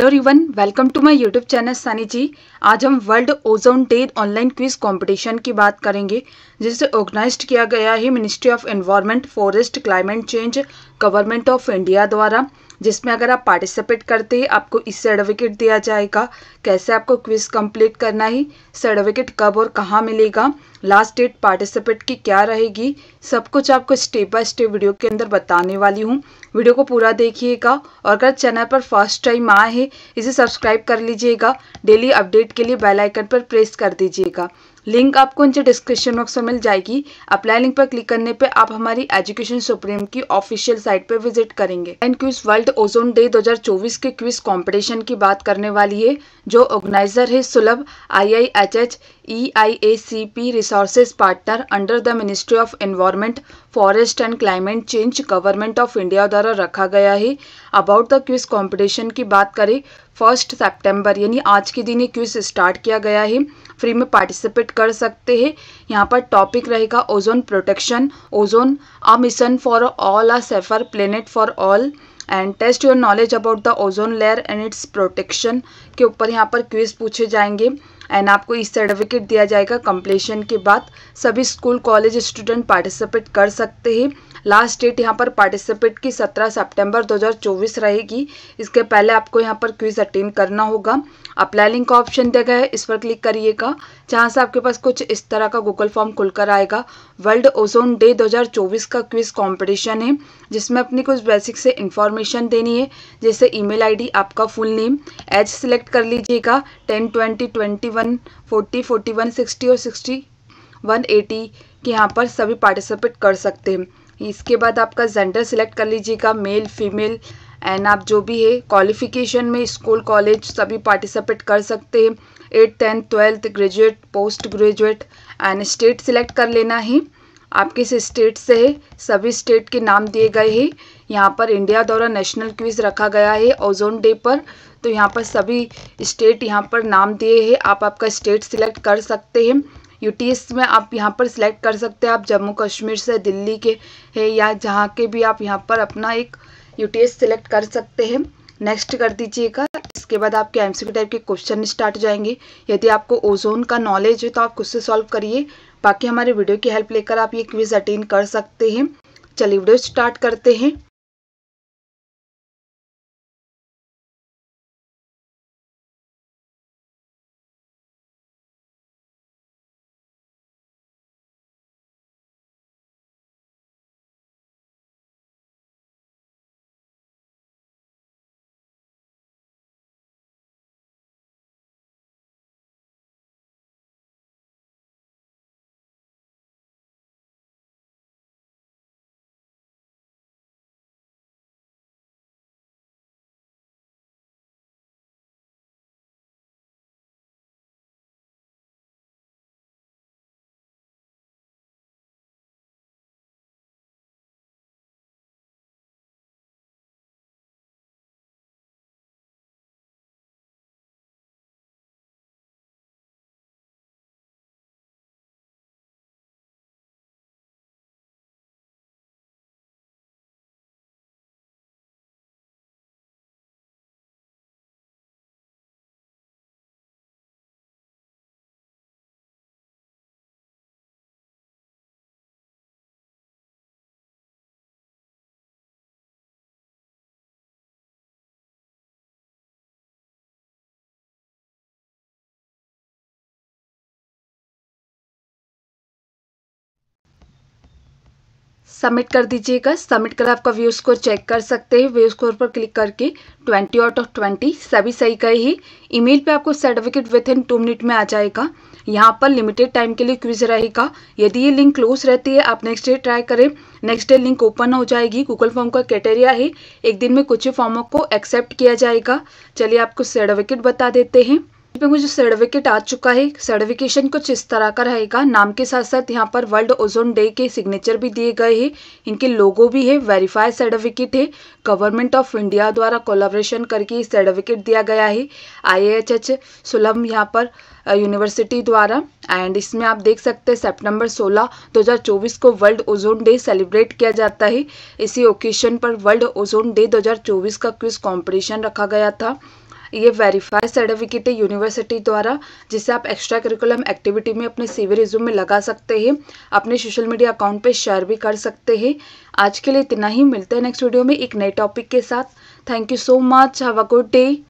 hello everyone welcome to my YouTube channel Saani ji आज हम world ozone day online quiz competition की बात करेंगे जिसे ऑर्गेनाइज किया गया है ministry of environment forest climate change government of India द्वारा जिसमें अगर आप पार्टिसिपेट करते ही आपको इस सर्टिफिकेट दिया जाएगा कैसे आपको क्विज कंप्लीट करना है सर्टिफिकेट कब और कहाँ मिलेगा लास्ट डेट पार्टिसिपेट की क्या रहेगी सब कुछ आपको स्टेप बाय स्टेप वीडियो के अंदर बताने वाली हूँ वीडियो को पूरा देखिएगा और अगर चैनल पर फर्स्ट टाइम आए हैं इसे सब्सक्राइब कर लीजिएगा डेली अपडेट के लिए बेलाइकन पर प्रेस कर दीजिएगा लिंक आपको नीचे डिस्क्रिप्शन बॉक्स में मिल जाएगी अप्लाई लिंक पर क्लिक करने पे आप हमारी एजुकेशन सुप्रीम की ऑफिशियल साइट पे विजिट करेंगे and quiz world ozone day 2024 के क्विज कंपटीशन की बात करने वाली है जो ऑर्गेनाइजर है Sulabh I I H H E I A C P resources partner under the ministry of environment forest and climate change government of India द्वारा रखा गया है अबाउट द क्विज कंपटीशन की बात करें फर्स्ट सितंबर यानी आज के दिन ये क्विज स्टार्ट किया गया है फ्री में पार्टिसिपेट कर सकते हैं यहाँ पर टॉपिक रहेगा ozone protection ozone a mission for all a safer planet for all and test your knowledge about the ozone layer and its protection के ऊपर यहाँ पर क्विज पूछे जाएंगे एंड आपको ई सर्टिफिकेट दिया जाएगा कंप्लीशन के बाद सभी स्कूल कॉलेज स्टूडेंट पार्टिसिपेट कर सकते हैं लास्ट डेट यहाँ पर पार्टिसिपेट की 17 सितंबर 2024 रहेगी इसके पहले आपको यहाँ पर क्विज अटेंड करना होगा अप्लाई लिंक का ऑप्शन दिया गया है इस पर क्लिक करिएगा जहाँ से आपके पास कुछ इस तरह का गूगल फॉर्म खुलकर आएगा वर्ल्ड ओजोन डे 2024 का क्विज कंपटीशन है जिसमें अपनी कुछ बेसिक से इन्फॉर्मेशन देनी है जैसे ईमेल आईडी आपका फुल नेम एज सिलेक्ट कर लीजिएगा ten twenty twenty one forty forty one sixty और सिक्सटी वन एटी के यहाँ पर सभी पार्टिसिपेट कर सकते हैं इसके बाद आपका जेंडर सिलेक्ट कर लीजिएगा मेल फीमेल एंड आप जो भी है क्वालिफिकेशन में स्कूल कॉलेज सभी पार्टिसिपेट कर सकते हैं at tenth twelfth graduate post graduate and state select कर लेना है आप किस स्टेट से है सभी स्टेट के नाम दिए गए हैं यहाँ पर इंडिया द्वारा नेशनल क्विज रखा गया है ओजोन डे पर तो यहाँ पर सभी स्टेट यहाँ पर नाम दिए हैं आप आपका स्टेट सिलेक्ट कर सकते हैं यू में आप यहाँ पर सिलेक्ट कर सकते हैं आप जम्मू कश्मीर से दिल्ली के है या जहाँ के भी आप यहाँ पर अपना एक यू सिलेक्ट कर सकते हैं नेक्स्ट कर दीजिएगा इसके बाद आपके एम टाइप के क्वेश्चन स्टार्ट जाएंगे यदि आपको ओजोन का नॉलेज है तो आप खुद से सॉल्व करिए बाकी हमारे वीडियो की हेल्प लेकर आप ये क्विज अटेन कर सकते हैं चलिए वीडियो स्टार्ट करते हैं सबमिट कर दीजिएगा सबमिट कर आपका व्यू स्कोर चेक कर सकते हैं व्यू स्कोर पर क्लिक करके 20 आउट ऑफ 20 सभी सही गए ई ईमेल पे आपको certificate within two minute में आ जाएगा यहाँ पर लिमिटेड टाइम के लिए क्विज रहेगा यदि ये लिंक क्लोज रहती है आप नेक्स्ट डे ट्राई करें नेक्स्ट डे लिंक ओपन हो जाएगी गूगल फॉर्म का क्राइटेरिया है एक दिन में कुछ ही फॉर्मों को एक्सेप्ट किया जाएगा चलिए आपको सर्टिफिकेट बता देते हैं पे मुझे सर्टिफिकेट आ चुका है सर्टिफिकेशन कुछ इस तरह का रहेगा नाम के साथ साथ यहाँ पर वर्ल्ड ओजोन डे के सिग्नेचर भी दिए गए हैं इनके लोगो भी है वेरीफाइड सर्टिफिकेट है गवर्नमेंट ऑफ इंडिया द्वारा कोलाब्रेशन करके सर्टिफिकेट दिया गया है आई एच एच सुलभ यहाँ पर यूनिवर्सिटी द्वारा एंड इसमें आप देख सकते हैं सेप्टेम्बर सोलह दो को वर्ल्ड ओजोन डे सेलिब्रेट किया जाता है इसी ओकेजन पर वर्ल्ड ओजोन डे दो का क्विज कॉम्पिटिशन रखा गया था ये वेरीफाइड सर्टिफिकेट है यूनिवर्सिटी द्वारा जिसे आप एक्स्ट्रा करिकुलम एक्टिविटी में अपने सीवी रिज्यूम में लगा सकते हैं अपने सोशल मीडिया अकाउंट पे शेयर भी कर सकते हैं आज के लिए इतना ही मिलते हैं नेक्स्ट वीडियो में एक नए टॉपिक के साथ thank you so much have a good day